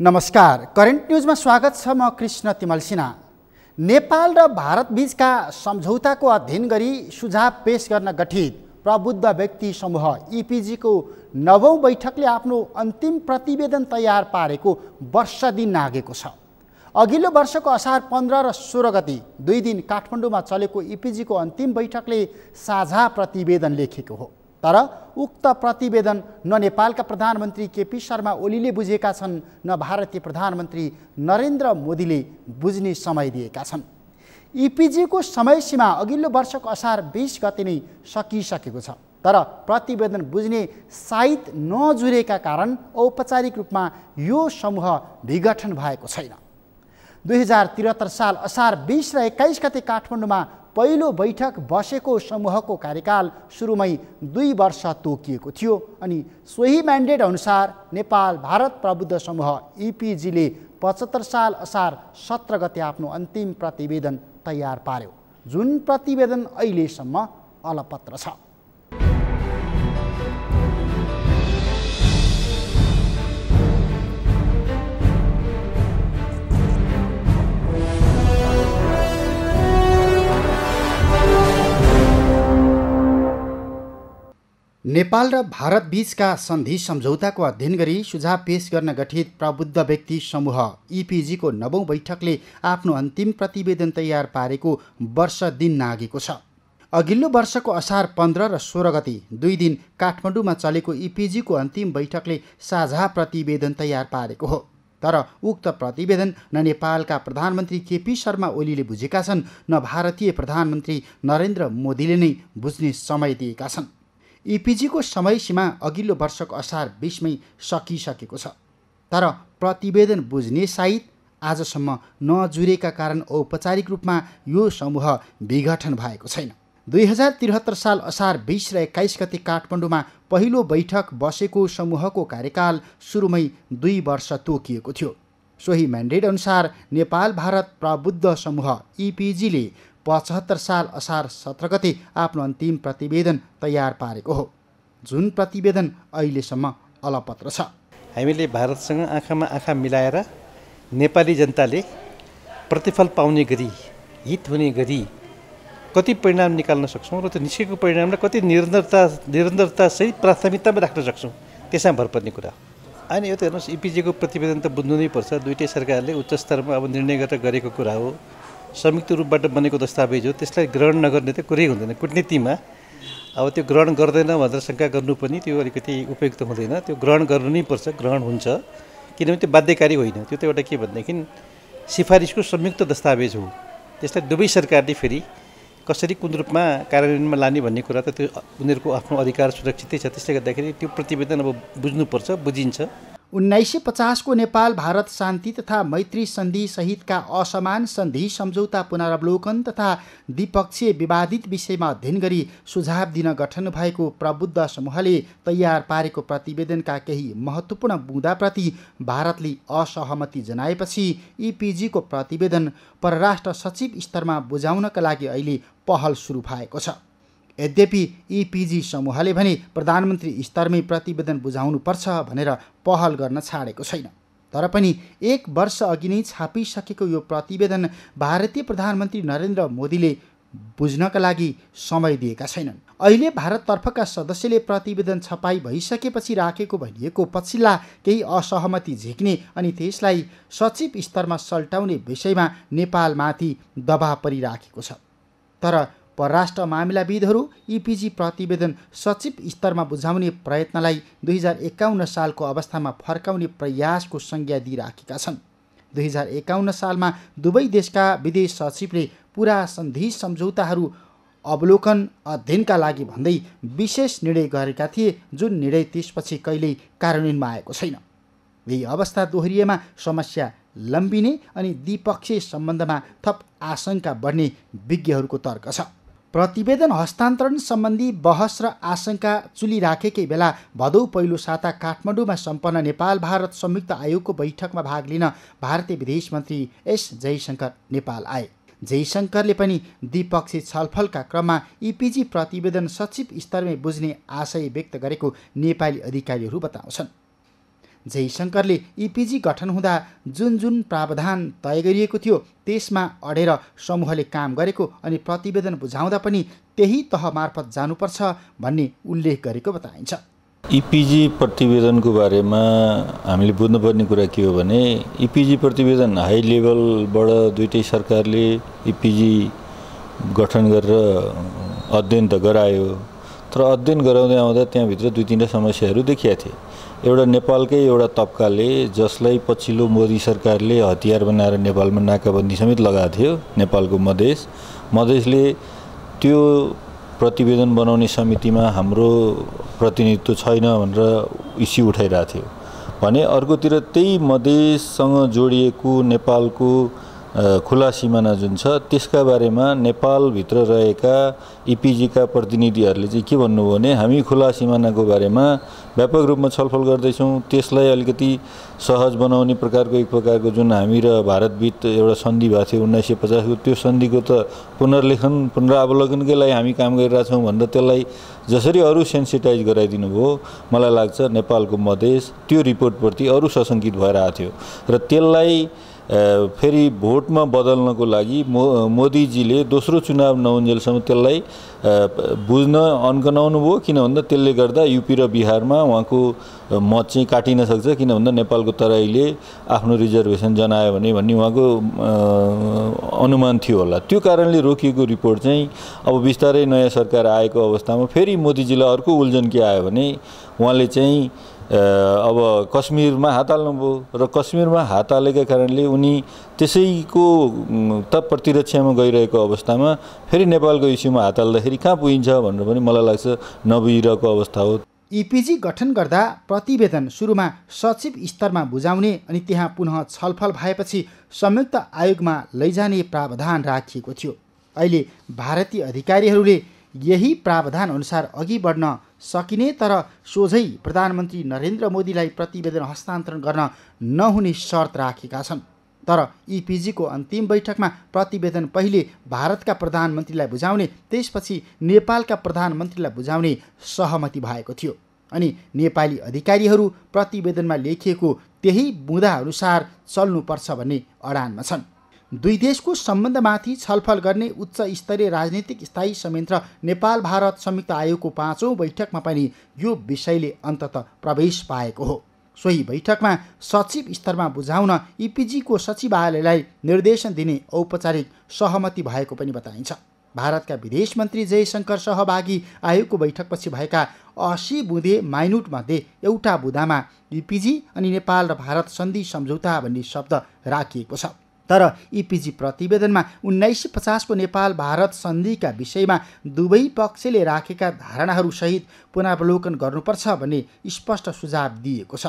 नमस्कार करेन्ट न्युजमा स्वागत छ म कृष्ण तिमल सिन्हा नेपाल र भारतबीचका सम्झौताको अध्ययन गरी सुझाव पेश गर्न गठित प्रबुद्ध व्यक्ति समूह इपिजीको e नवौँ बैठकले आफ्नो अन्तिम प्रतिवेदन तयार पारेको वर्ष दिन नागेको छ अघिल्लो वर्षको असार पन्ध्र र सोह्र गति दुई दिन काठमाडौँमा चलेको इपिजीको e अन्तिम बैठकले साझा प्रतिवेदन लेखेको हो तर उक्त प्रतिवेदन न नेपालका प्रधानमन्त्री केपी शर्मा ओलीले बुझेका छन् न भारतीय प्रधानमन्त्री नरेन्द्र मोदीले बुझ्ने समय दिएका छन् इपिजीको समयसीमा अघिल्लो वर्षको असार बिस गते नै सकिसकेको छ तर प्रतिवेदन बुझ्ने साइत नजुरेका कारण औपचारिक रूपमा यो समूह विघटन भएको छैन दुई हजार त्रिहत्तर साल असार बिस र एक्काइस गते काठमाडौँमा पहिलो बैठक बसेको समूहको कार्यकाल सुरुमै दुई वर्ष तोकिएको थियो अनि सोही म्यान्डेट अनुसार नेपाल भारत प्रबुद्ध समूह इपिजीले पचहत्तर साल असार सत्र गते आफ्नो अन्तिम प्रतिवेदन तयार पार्यो जुन प्रतिवेदन अहिलेसम्म अलपत्र छ नेपाल र भारत बीचका सन्धि सम्झौताको अध्ययन गरी सुझाव पेश गर्न गठित प्रबुद्ध व्यक्ति समूह इपिजीको e नवौँ बैठकले आफ्नो अन्तिम प्रतिवेदन तयार पारेको वर्ष दिन नागेको छ अघिल्लो वर्षको असार पन्ध्र र सोह्र गति दुई दिन काठमाडौँमा चलेको इपिजीको e अन्तिम बैठकले साझा प्रतिवेदन तयार पारेको हो तर उक्त प्रतिवेदन न नेपालका प्रधानमन्त्री केपी शर्मा ओलीले बुझेका छन् न भारतीय प्रधानमन्त्री नरेन्द्र मोदीले नै बुझ्ने समय दिएका छन् इपिजीको समयसीमा अघिल्लो वर्षको असार बिसमै सकिसकेको छ तर प्रतिवेदन बुझ्ने साइत आजसम्म नजुरेका कारण औपचारिक रूपमा यो समूह विघटन भएको छैन दुई हजार त्रिहत्तर साल असार बिस र एक्काइस गते काठमाडौँमा पहिलो बैठक बसेको समूहको कार्यकाल सुरुमै दुई वर्ष तोकिएको थियो सोही म्यान्डेट अनुसार नेपाल भारत प्रबुद्ध समूह इपिजीले पचहत्तर साल असार सत्र गते आफ्नो अन्तिम प्रतिवेदन तयार पारेको हो जुन प्रतिवेदन अहिलेसम्म अलपत्र छ हामीले भारतसँग आँखामा आँखा मिलाएर नेपाली जनताले प्रतिफल पाउने गरी हित हुने गरी कति परिणाम निकाल्न सक्छौँ र त्यो निस्केको परिणामलाई कति निरन्तरता निरन्तरता सहित प्राथमिकतामा राख्न सक्छौँ त्यसमा भर पर्ने कुरा अनि यो त हेर्नुहोस् इपिजेको e प्रतिवेदन त बुझ्नु नै पर्छ दुइटै सरकारले उच्च स्तरमा अब निर्णय गरेर गरेको कुरा हो संयुक्त रूपबाट बनेको दस्तावेज हो त्यसलाई ग्रहण नगर्ने त कुरै हुँदैन कुटनीतिमा अब त्यो ग्रहण गर्दैन भनेर शङ्का गर्नु पनि त्यो अलिकति उपयुक्त हुँदैन त्यो ग्रहण गर्नु नै पर्छ ग्रहण हुन्छ किनभने त्यो बाध्यकारी होइन त्यो त एउटा के भनेदेखि सिफारिसको संयुक्त दस्तावेज हो त्यसलाई दुवै सरकारले फेरि कसरी कुन रूपमा कार्यान्वयनमा लाने भन्ने कुरा त त्यो उनीहरूको आफ्नो अधिकार सुरक्षितै छ त्यसले गर्दाखेरि त्यो प्रतिवेदन अब बुझ्नुपर्छ बुझिन्छ उन्नाइस सय पचासको नेपाल भारत शान्ति तथा मैत्री सन्धि सहितका असमान सन्धि सम्झौता पुनरावलोकन तथा द्विपक्षीय विवादित विषयमा अध्ययन गरी सुझाव दिन गठन भएको प्रबुद्ध समूहले तयार पारेको प्रतिवेदनका केही महत्त्वपूर्ण बुँदाप्रति भारतले असहमति जनाएपछि इपिजीको प्रतिवेदन परराष्ट्र सचिव स्तरमा बुझाउनका लागि अहिले पहल सुरु भएको छ यद्यपि इपिजी समूहले भने प्रधानमन्त्री स्तरमै प्रतिवेदन बुझाउनुपर्छ भनेर पहल गर्न छाडेको छैन तर पनि एक वर्ष अघि नै छापिसकेको यो प्रतिवेदन भारतीय प्रधानमन्त्री नरेन्द्र मोदीले बुझ्नका लागि समय दिएका छैनन् अहिले भारततर्फका सदस्यले प्रतिवेदन छपाई भइसकेपछि राखेको भनिएको पछिल्ला केही असहमति झिक्ने अनि त्यसलाई सचिव स्तरमा सल्टाउने विषयमा नेपालमाथि दबाव परिराखेको छ तर परराष्ट्र मामिलाविदहरू इपिजी प्रतिवेदन सचिव स्तरमा बुझाउने प्रयत्नलाई दुई हजार एकाउन्न सालको अवस्थामा फर्काउने प्रयासको संज्ञा दिइराखेका छन् दुई हजार एकाउन्न सालमा दुवै देशका विदेश सचिवले पुरा सन्धि सम्झौताहरू अवलोकन अध्ययनका लागि भन्दै विशेष निर्णय गरेका थिए जुन निर्णय त्यसपछि कहिल्यै कार्यान्वयनमा आएको छैन यही अवस्था दोहोरिएमा समस्या लम्बिने अनि द्विपक्षीय सम्बन्धमा थप आशंका बढ्ने विज्ञहरूको तर्क छ प्रतिवेदन हस्तान्तरण सम्बन्धी बहस र आशंका चुलिराखेकै बेला भदौ पहिलो साता काठमाडौँमा सम्पन्न नेपाल भारत संयुक्त आयोगको बैठकमा भाग लिन भारतीय विदेश मन्त्री एस जयशङ्कर नेपाल आए जयशङ्करले पनि द्विपक्षीय छलफलका क्रममा इपिजी प्रतिवेदन सचिव स्तरमै बुझ्ने आशय व्यक्त गरेको नेपाली अधिकारीहरू बताउँछन् जयशङ्करले इपिजी गठन हुँदा जुन जुन प्रावधान तय गरिएको थियो त्यसमा अडेर समूहले काम गरेको अनि प्रतिवेदन बुझाउँदा पनि त्यही तह मार्फत जानुपर्छ भन्ने उल्लेख गरेको बताइन्छ इपिजी प्रतिवेदनको बारेमा हामीले बुझ्नुपर्ने कुरा के हो भने इपिजी प्रतिवेदन हाई लेभलबाट दुइटै सरकारले इपिजी गठन गरेर अध्ययन त गरायो तर अध्ययन गराउँदै आउँदा त्यहाँभित्र दुई तिनवटा समस्याहरू देखिया थिए एउटा नेपालकै एउटा तबकाले जसलाई पछिल्लो मोदी सरकारले हतियार बनाएर नेपालमा नाकाबन्दी समेत लगाएको थियो नेपालको मधेस मधेसले त्यो प्रतिवेदन बनाउने समितिमा हाम्रो प्रतिनिधित्व छैन भनेर इस्यु उठाइरहेको थियो भने अर्कोतिर त्यही मधेससँग जोडिएको नेपालको खुला सिमाना जुन छ त्यसका बारेमा नेपालभित्र रहेका इपिजीका प्रतिनिधिहरूले चाहिँ के भन्नुभयो भने हामी खुला सिमानाको बारेमा व्यापक रूपमा छलफल गर्दैछौँ त्यसलाई अलिकति सहज बनाउने प्रकारको एक प्रकारको जुन हामी र भारतबिच एउटा सन्धि भएको थियो उन्नाइस सय पचासको त्यो सन्धिको त पुनर्लेखन पुनरावलोकनकै लागि हामी काम गरिरहेछौँ भनेर त्यसलाई जसरी अरू सेन्सिटाइज गराइदिनु भयो मलाई लाग्छ नेपालको मधेस त्यो रिपोर्टप्रति अरू सशङ्कित भएर आएको थियो र त्यसलाई फेरि भोटमा बदल्नको लागि मो मोदीजीले दोस्रो चुनाव नहुन्जेलसम्म त्यसलाई बुझ्न अन्कनाउनु भयो किन भन्दा त्यसले गर्दा युपी र बिहारमा उहाँको मत चाहिँ काटिन सक्छ किन भन्दा नेपालको तराईले आफ्नो रिजर्भेसन जनायो भने भन्ने उहाँको अनुमान थियो होला त्यो कारणले रोकिएको रिपोर्ट चाहिँ अब बिस्तारै नयाँ सरकार आएको अवस्थामा फेरि मोदीजीलाई अर्को उल्झन के आयो भने उहाँले चाहिँ अब कश्मीरमा हात हाल्नुभयो र कश्मीरमा हात हालेका कारणले उनी त्यसैको त प्रतिरक्षामा गइरहेको अवस्थामा फेरि नेपालको इस्युमा हात हाल्दाखेरि कहाँ पुगिन्छ भनेर पनि मलाई लाग्छ नबुझिरहेको अवस्था हो इपिजी गठन गर्दा प्रतिवेदन सुरुमा सचिव स्तरमा बुझाउने अनि त्यहाँ पुनः छलफल भएपछि संयुक्त आयोगमा लैजाने प्रावधान राखिएको थियो अहिले भारतीय अधिकारीहरूले यही प्रावधान अनुसार अघि बढ्न सकिने तर सोझै प्रधानमन्त्री नरेन्द्र मोदीलाई प्रतिवेदन हस्तान्तरण गर्न नहुने शर्त राखेका छन् तर इपिजीको अन्तिम बैठकमा प्रतिवेदन पहिले भारतका प्रधानमन्त्रीलाई बुझाउने त्यसपछि नेपालका प्रधानमन्त्रीलाई बुझाउने सहमति भएको थियो अनि नेपाली अधिकारीहरू प्रतिवेदनमा लेखिएको त्यही बुँदाअनुसार चल्नुपर्छ भन्ने अडानमा छन् दुई देशको सम्बन्धमाथि छलफल गर्ने उच्च स्तरीय राजनीतिक स्थायी संयन्त्र नेपाल भारत संयुक्त आयोगको पाँचौँ बैठकमा पनि यो विषयले अन्तत प्रवेश पाएको हो सोही बैठकमा सचिव स्तरमा बुझाउन इपिजीको सचिवालयलाई निर्देशन दिने औपचारिक सहमति भएको पनि बताइन्छ भारतका विदेश मन्त्री जयशङ्कर सहभागी आयोगको बैठकपछि भएका असी बुँदे माइनुटमध्ये एउटा बुँदामा इपिजी अनि नेपाल र भारत सन्धि सम्झौता भन्ने शब्द राखिएको छ तर इपिजी प्रतिवेदनमा उन्नाइस सय पचासको नेपाल भारत सन्धिका विषयमा दुवै पक्षले राखेका धारणाहरूसहित पुनरावलोकन गर्नुपर्छ भन्ने स्पष्ट सुझाव दिएको छ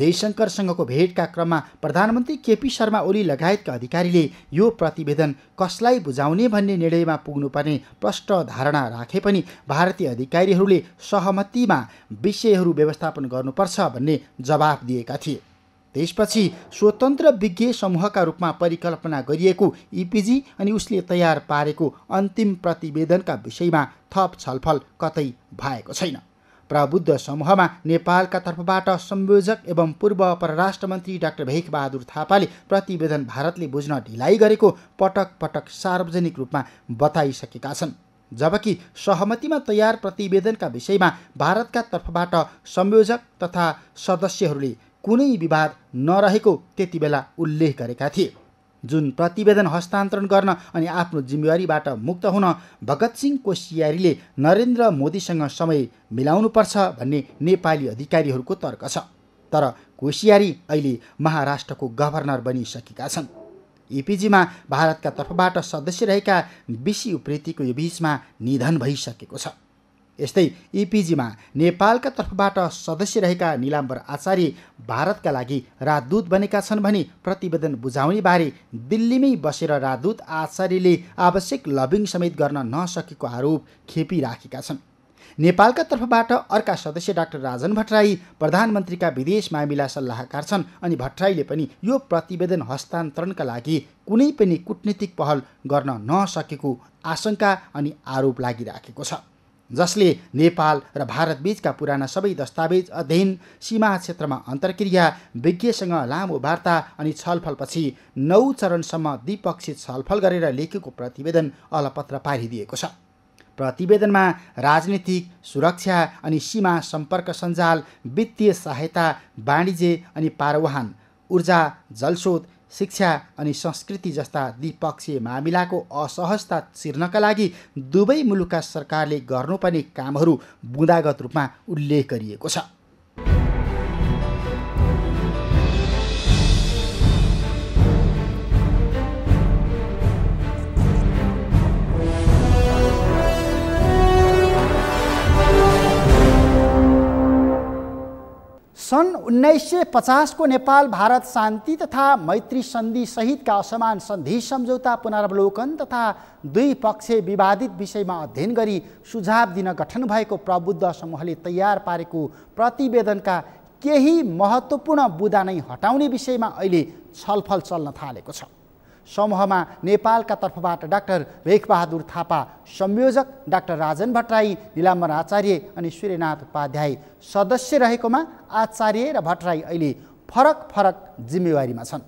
जयशङ्करसँगको भेटका क्रममा प्रधानमन्त्री केपी शर्मा ओली लगायतका अधिकारीले यो प्रतिवेदन कसलाई बुझाउने भन्ने निर्णयमा पुग्नुपर्ने प्रष्ट धारणा राखे पनि भारतीय अधिकारीहरूले सहमतिमा विषयहरू व्यवस्थापन गर्नुपर्छ भन्ने जवाफ दिएका थिए त्यसपछि स्वतन्त्र विज्ञ समूहका रूपमा परिकल्पना गरिएको इपिजी अनि उसले तयार पारेको अन्तिम प्रतिवेदनका विषयमा थप छलफल कतै भएको छैन प्रबुद्ध समूहमा नेपालका तर्फबाट संयोजक एवं पूर्व परराष्ट्र मन्त्री डाक्टर भेकबहादुर थापाले प्रतिवेदन भारतले बुझ्न ढिलाइ गरेको पटक पटक सार्वजनिक रूपमा बताइसकेका छन् जबकि सहमतिमा तयार प्रतिवेदनका विषयमा भारतका तर्फबाट संयोजक तथा सदस्यहरूले कुनै विवाद नरहेको त्यति बेला उल्लेख गरेका थिए जुन प्रतिवेदन हस्तान्तरण गर्न अनि आफ्नो जिम्मेवारीबाट मुक्त हुन भगत सिंह कोसियारीले नरेन्द्र मोदीसँग समय मिलाउनुपर्छ भन्ने नेपाली अधिकारीहरूको तर्क छ तर कोसियारी अहिले महाराष्ट्रको गभर्नर बनिसकेका छन् एपिजीमा भारतका तर्फबाट सदस्य रहेका बिसी उप्रेतीको यो बिचमा निधन भइसकेको छ यस्तै इपिजीमा नेपालका तर्फबाट सदस्य रहेका निलाम्बर आचार्य भारतका लागि राजदूत बनेका छन् भनी प्रतिवेदन बुझाउने बारे दिल्लीमै बसेर राजदूत आचार्यले आवश्यक लबिङ समेत गर्न नसकेको आरोप खेपिराखेका छन् नेपालका तर्फबाट अर्का सदस्य डाक्टर राजन भट्टराई प्रधानमन्त्रीका विदेश मामिला सल्लाहकार छन् अनि भट्टराईले पनि यो प्रतिवेदन हस्तान्तरणका लागि कुनै पनि कुटनीतिक पहल गर्न नसकेको आशंका अनि आरोप लागिराखेको छ जसले नेपाल र भारतबीचका पुराना सबै दस्तावेज अध्ययन सीमा क्षेत्रमा अन्तर्क्रिया विज्ञसँग लामो वार्ता अनि छलफलपछि नौ चरणसम्म द्विपक्षीय छलफल गरेर लेखेको प्रतिवेदन अलपत्र पारिदिएको छ प्रतिवेदनमा राजनीतिक सुरक्षा अनि सीमा सम्पर्क सञ्जाल वित्तीय सहायता वाणिज्य अनि पारवाहन ऊर्जा जलस्रोत शिक्षा अनि संस्कृति जस्ता द्विपक्षीय मामिलाको असहजता चिर्नका लागि दुवै मुलुकका सरकारले गर्नुपर्ने कामहरू बुँदागत रूपमा उल्लेख गरिएको छ सन् उन्नाइस सय पचासको नेपाल भारत शान्ति तथा मैत्री सन्धि सहितका असमान सन्धि सम्झौता पुनरावलोकन तथा दुई पक्ष विवादित विषयमा अध्ययन गरी सुझाव दिन गठन भएको प्रबुद्ध समूहले तयार पारेको प्रतिवेदनका केही महत्त्वपूर्ण बुदा नै हटाउने विषयमा अहिले छलफल चल्न थालेको छ समूहमा नेपालका तर्फबाट डाक्टर भेकबहादुर थापा संयोजक डाक्टर राजन भट्टराई निलाम्बर आचार्य अनि सूर्यनाथ उपाध्याय सदस्य रहेकोमा आचार्य र भट्टराई अहिले फरक फरक जिम्मेवारीमा छन्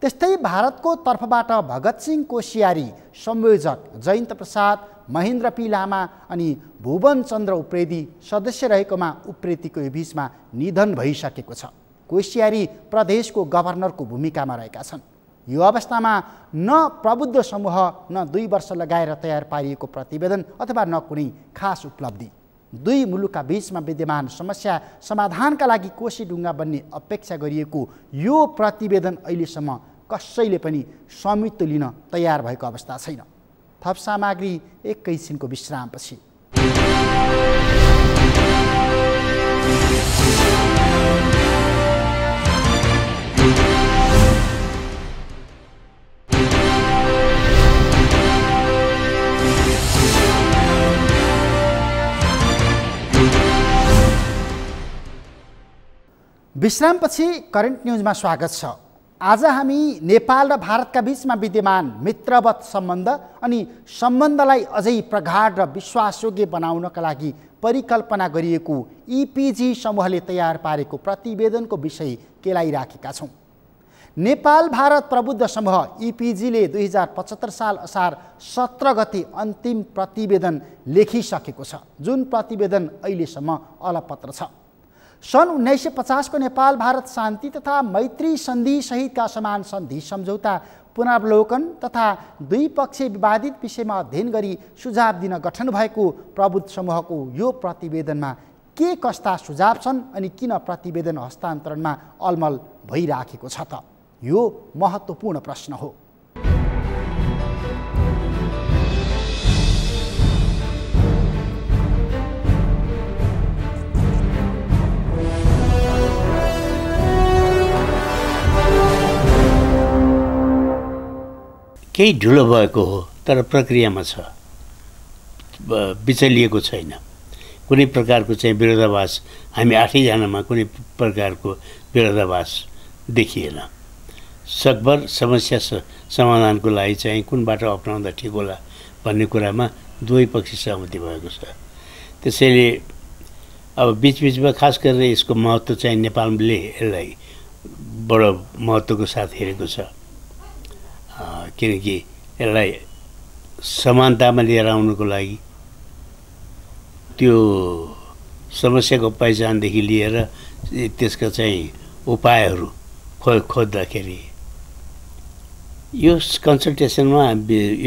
त्यस्तै भारतको तर्फबाट भगत सिंह कोसियारी संयोजक जयन्त प्रसाद महेन्द्र पी लामा अनि भुवन चन्द्र उप्रेती सदस्य रहेकोमा उप्रेतीको बिचमा निधन भइसकेको छ कोसियारी प्रदेशको गभर्नरको भूमिकामा रहेका छन् यो अवस्थामा न प्रबुद्ध समूह न दुई वर्ष लगाएर तयार पारिएको प्रतिवेदन अथवा न कुनै खास उपलब्धि दुई मुलुकका बिचमा विद्यमान समस्या समाधानका लागि कोशी ढुङ्गा बन्ने अपेक्षा गरिएको यो प्रतिवेदन अहिलेसम्म कसैले पनि स्वामित्व लिन तयार भएको अवस्था छैन थप सामग्री एकैछिनको विश्रामपछि विश्रामपछि करेन्ट न्युजमा स्वागत छ आज हामी नेपाल र भारतका बिचमा विद्यमान मित्रवत सम्बन्ध अनि सम्बन्धलाई अझै प्रगाढ र विश्वासयोग्य बनाउनका लागि परिकल्पना गरिएको इपिजी समूहले तयार पारेको प्रतिवेदनको विषय केलाइराखेका छौँ नेपाल भारत प्रबुद्ध समूह इपिजीले दुई हजार पचहत्तर साल असार सत्र गति अन्तिम प्रतिवेदन लेखिसकेको छ जुन प्रतिवेदन अहिलेसम्म अलपत्र छ सन् उन्नाइस सय पचासको नेपाल भारत शान्ति तथा मैत्री सन्धि सहितका समान सन्धि सम्झौता पुनरावलोकन तथा द्विपक्षीय विवादित विषयमा अध्ययन गरी सुझाव दिन गठन भएको प्रबुद्ध समूहको यो प्रतिवेदनमा के कस्ता सुझाव छन् अनि किन प्रतिवेदन हस्तान्तरणमा अलमल भइराखेको छ त यो महत्त्वपूर्ण प्रश्न हो केही ढिलो भएको हो तर प्रक्रियामा छ बिचलिएको छैन कुनै प्रकारको चाहिँ विरोधाभास हामी आठैजनामा कुनै प्रकारको विरोधाभास देखिएन सकभर समस्या समाधानको लागि चाहिँ कुन बाटो अप्नाउँदा ठिक होला भन्ने कुरामा दुवै पक्ष सहमति भएको छ त्यसैले अब बिचबिचमा खास गरेर यसको महत्त्व चाहिँ नेपालले यसलाई बडो महत्त्वको साथ हेरेको छ किनकि यसलाई समानतामा लिएर आउनुको लागि त्यो समस्याको पहिचानदेखि लिएर त्यसको चाहिँ उपायहरू खो खोज्दाखेरि यो कन्सल्टेसनमा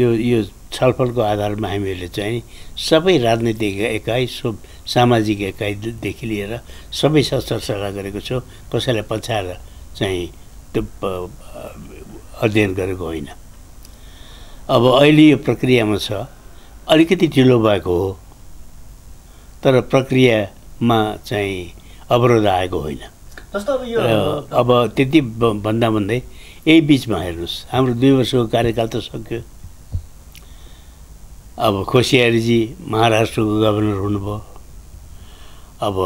यो यो छलफलको आधारमा हामीहरूले चाहिँ सबै राजनैतिक एकाइ सब सामाजिक एकाइदेखि लिएर सबै सल्लाह गरेको छौँ कसैलाई पछाएर चाहिँ त्यो अध्ययन गरेको होइन अब अहिले यो प्रक्रियामा छ अलिकति ढिलो भएको हो तर प्रक्रियामा चाहिँ अवरोध आएको होइन अब त्यति भन्दा भन्दै यही बिचमा हेर्नुहोस् हाम्रो दुई वर्षको कार्यकाल त सक्यो अब खोसियारीजी महाराष्ट्रको गभर्नर हुनुभयो अब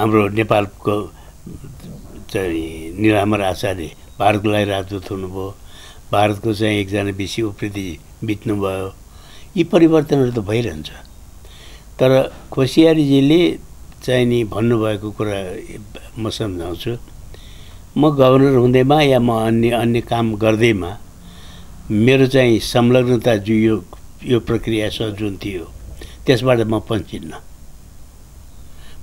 हाम्रो नेपालको चाहिँ निलामर आचार्य भारतको लागि राजदूत हुनुभयो भारतको चाहिँ एकजना बेसी उप्रेती बित्नुभयो यी परिवर्तनहरू त भइरहन्छ तर खोसियारीजीले चाहिँ नि भन्नुभएको कुरा म सम्झाउँछु म गभर्नर हुँदैमा या म अन्य अन्य काम गर्दैमा मेरो चाहिँ संलग्नता जो यो यो प्रक्रिया छ जुन थियो त्यसबाट म पन्चिन्न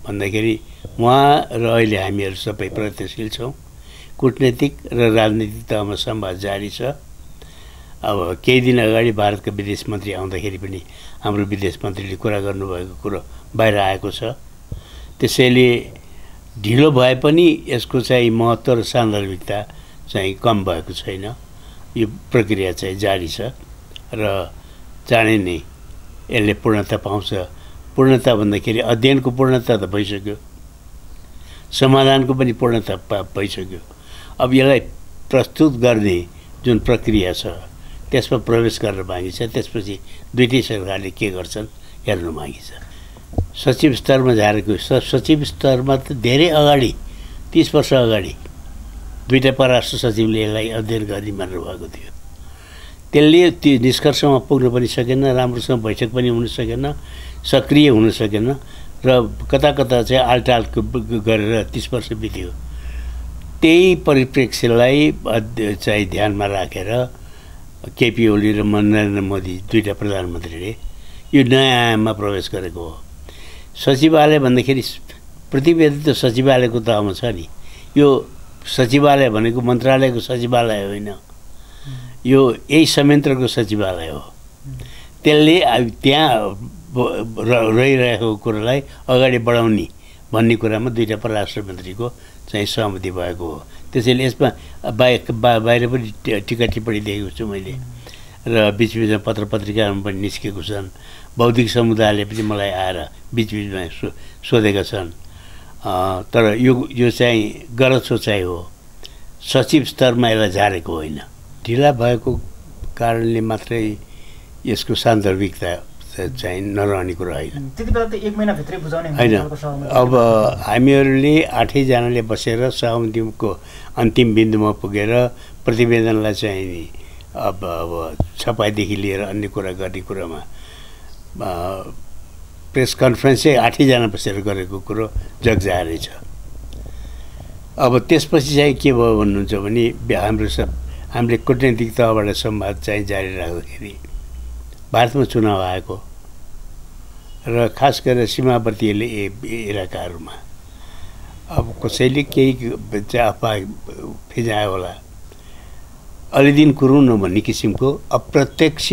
भन्दाखेरि उहाँ र अहिले हामीहरू सबै प्रयत्नशील छौँ कुटनीतिक र राजनीतिक तहमा सम्वाद जारी छ अब केही दिन अगाडि भारतका विदेश मन्त्री आउँदाखेरि पनि हाम्रो विदेश मन्त्रीले कुरा गर्नुभएको कुरो बाहिर आएको छ त्यसैले ढिलो भए पनि यसको चाहिँ महत्त्व र सान्दर्भिकता चाहिँ कम भएको छैन यो प्रक्रिया चाहिँ जारी छ र चाँडै नै यसले पूर्णता पाउँछ पूर्णता भन्दाखेरि अध्ययनको पूर्णता त भइसक्यो समाधानको पनि पूर्णता पा भइसक्यो अब यसलाई प्रस्तुत गर्ने जुन प्रक्रिया छ त्यसमा प्रवेश गर्न बाँकी छ त्यसपछि दुइटै सरकारले के गर्छन् हेर्नु बाँकी छ सचिव स्तरमा झारेको सचिव स्तरमा त धेरै अगाडि तिस वर्ष अगाडि दुइटा परराष्ट्र सचिवले यसलाई अध्ययन गर्ने मान्नुभएको थियो त्यसले त्यो निष्कर्षमा पुग्न पनि सकेन राम्रोसँग बैठक पनि हुन सकेन सक्रिय हुन सकेन र कता कता चाहिँ आलटालको गरेर तिस वर्ष बित्यो त्यही परिप्रेक्ष्यलाई चाहिँ ध्यानमा राखेर केपी ओली र नरेन्द्र मोदी दुईवटा प्रधानमन्त्रीले यो नयाँ आयाममा प्रवेश गरेको हो सचिवालय भन्दाखेरि प्रतिवेदन त सचिवालयको तहमा छ नि यो सचिवालय भनेको मन्त्रालयको सचिवालय होइन यो यही संयन्त्रको सचिवालय हो त्यसले त्यहाँ रहिरहेको कुरालाई अगाडि बढाउने भन्ने कुरामा दुईवटा परराष्ट्र मन्त्रीको चाहिँ सहमति भएको हो त्यसैले यसमा बाहेक बा बाहिर पनि टिका टिप्पणी लेखेको छु मैले र बिचबिचमा पत्र पत्रिकाहरू पनि निस्केको छन् बौद्धिक समुदायले पनि मलाई आएर बिचबिचमा सो सोधेका छन् तर यो यो चाहिँ गलत सोचाइ हो सचिव स्तरमा यसलाई झारेको होइन ढिला भएको कारणले मात्रै यसको सान्दर्भिकता चाहिँ नरहने कुरो होइन होइन अब हामीहरूले आठैजनाले बसेर सहमतिको अन्तिम बिन्दुमा पुगेर प्रतिवेदनलाई चाहिँ अब अब छपाईदेखि लिएर अन्य कुरा गर्ने कुरामा प्रेस कन्फरेन्स चाहिँ आठैजना बसेर गरेको कुरो जगजाहारै छ अब त्यसपछि चाहिँ के भयो भन्नुहुन्छ भने हाम्रो सब हामीले कुटनैतिक तहबाट संवाद चाहिँ जारी राख्दाखेरि भारतमा चुनाव आएको र खास गरेर सीमावर्ती इलाकाहरूमा अब कसैले केही अफवा फिजायो होला अलिदिन कुरो न भन्ने किसिमको अप्रत्यक्ष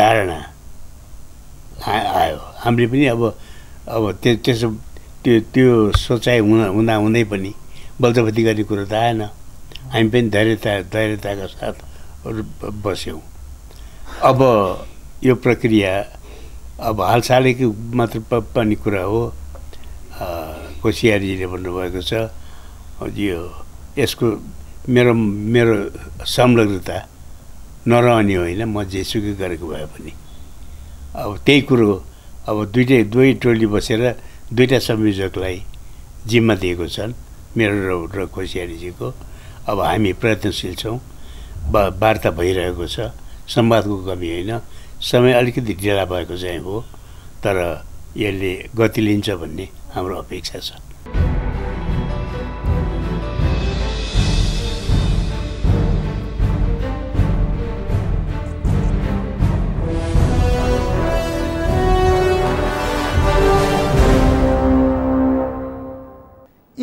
धारणा आयो हामीले पनि अब अब त्यो त्यसो त्यो त्यो सोचाइ हुँदा हुँदा हुँदै पनि बल्जबती गर्ने कुरो त आएन हामी पनि धैर्यता धैर्यताका साथ बस्यौँ अब यो प्रक्रिया अब हालसालैको मात्र पनि कुरा हो कोसियारीजीले भन्नुभएको छ यो यसको मेरो मेरो संलग्नता नरहने होइन म जेसुकै गरेको भए पनि अब त्यही कुरो अब दुइटै दुवै टोली बसेर दुईवटा संयोजकलाई जिम्मा दिएको छन् मेरो र कोसियारीजीको अब हामी प्रयत्नशील छौँ वार्ता भइरहेको छ संवादको कमी होइन समय अलिकति ढिला भएको चाहिँ हो तर यसले गति लिन्छ भन्ने हाम्रो अपेक्षा छ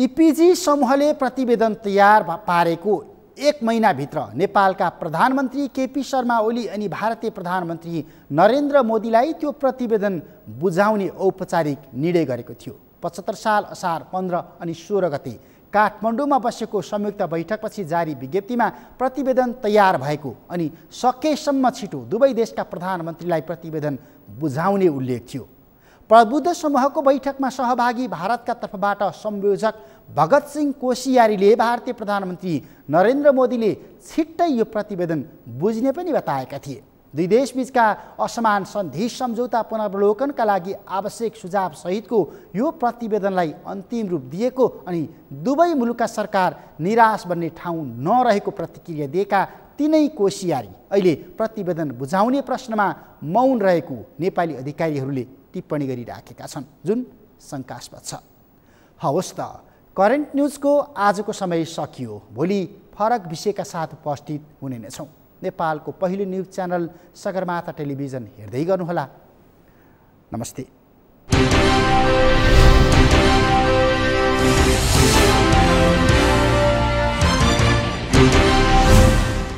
इपिजी समूहले प्रतिवेदन तयार पारेको एक महिनाभित्र नेपालका प्रधानमन्त्री केपी शर्मा ओली अनि भारतीय प्रधानमन्त्री नरेन्द्र मोदीलाई त्यो प्रतिवेदन बुझाउने औपचारिक निर्णय गरेको थियो पचहत्तर साल असार पन्ध्र अनि सोह्र गते काठमाडौँमा बसेको संयुक्त बैठकपछि जारी विज्ञप्तिमा प्रतिवेदन तयार भएको अनि सकेसम्म छिटो दुवै देशका प्रधानमन्त्रीलाई प्रतिवेदन बुझाउने उल्लेख थियो प्रबुद्ध समूहको बैठकमा सहभागी भारतका तर्फबाट संयोजक भगत सिंह कोसियारीले भारतीय प्रधानमन्त्री नरेन्द्र मोदीले छिट्टै यो प्रतिवेदन बुझ्ने पनि बताएका थिए दुई देशबीचका असमान सन्धि सम्झौता पुनर्वलोकनका लागि आवश्यक सुझाव सहितको यो प्रतिवेदनलाई अन्तिम रूप दिएको अनि दुवै मुलुकका सरकार निराश बन्ने ठाउँ नरहेको प्रतिक्रिया दिएका तिनै कोसियारी अहिले प्रतिवेदन बुझाउने प्रश्नमा मौन रहेको नेपाली अधिकारीहरूले टिप्पणी गरिराखेका छन् जुन शङ्कास्पद छ हवस् त करेन्ट न्युजको आजको समय सकियो भोलि फरक विषयका साथ उपस्थित हुने नै छौँ नेपालको पहिलो न्युज च्यानल सगरमाथा टेलिभिजन हेर्दै गर्नुहोला नमस्ते